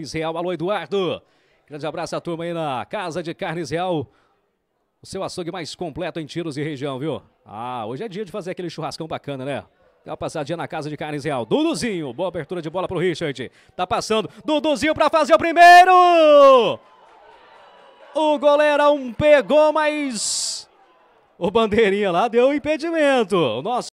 Carnes Real. Alô, Eduardo. Grande abraço à turma aí na Casa de Carnes Real. O seu açougue mais completo em tiros e região, viu? Ah, hoje é dia de fazer aquele churrascão bacana, né? Dá uma passadinha na casa de Carnes Real. Duduzinho, boa abertura de bola pro Richard. Tá passando. Duduzinho para fazer o primeiro! O goleirão pegou, mas o bandeirinha lá deu impedimento. O nosso